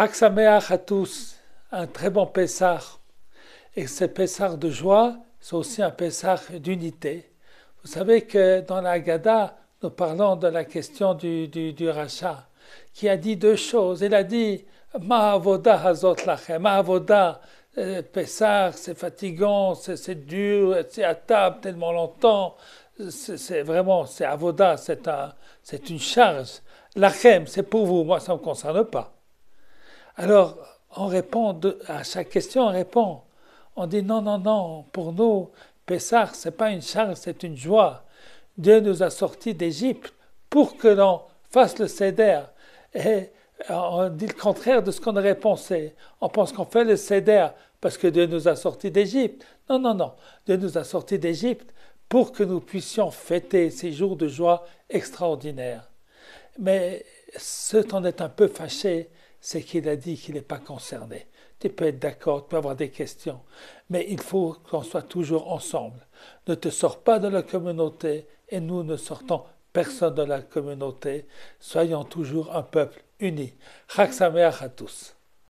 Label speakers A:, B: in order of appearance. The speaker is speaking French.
A: Sameach à tous, un très bon Pessah. Et ce Pessah de joie, c'est aussi un Pessah d'unité. Vous savez que dans la gada, nous parlons de la question du, rachat, qui a dit deux choses. Il a dit avoda hazot lachem. avoda euh, Pessah, c'est fatigant, c'est dur, c'est à table tellement longtemps. C'est vraiment, c'est avoda, c'est un, une charge. Lachem, c'est pour vous. Moi, ça ne me concerne pas. Alors, on répond à chaque question, on répond. On dit non, non, non, pour nous, Pessah, ce n'est pas une charge, c'est une joie. Dieu nous a sortis d'Égypte pour que l'on fasse le céder. Et euh, on dit le contraire de ce qu'on aurait pensé. On pense qu'on fait le céder parce que Dieu nous a sortis d'Égypte. Non, non, non. Dieu nous a sortis d'Égypte pour que nous puissions fêter ces jours de joie extraordinaires. Mais ce temps est un peu fâché, c'est qu'il a dit qu'il n'est pas concerné. Tu peux être d'accord, tu peux avoir des questions, mais il faut qu'on soit toujours ensemble. Ne te sors pas de la communauté et nous ne sortons personne de la communauté. Soyons toujours un peuple uni. Chag à tous.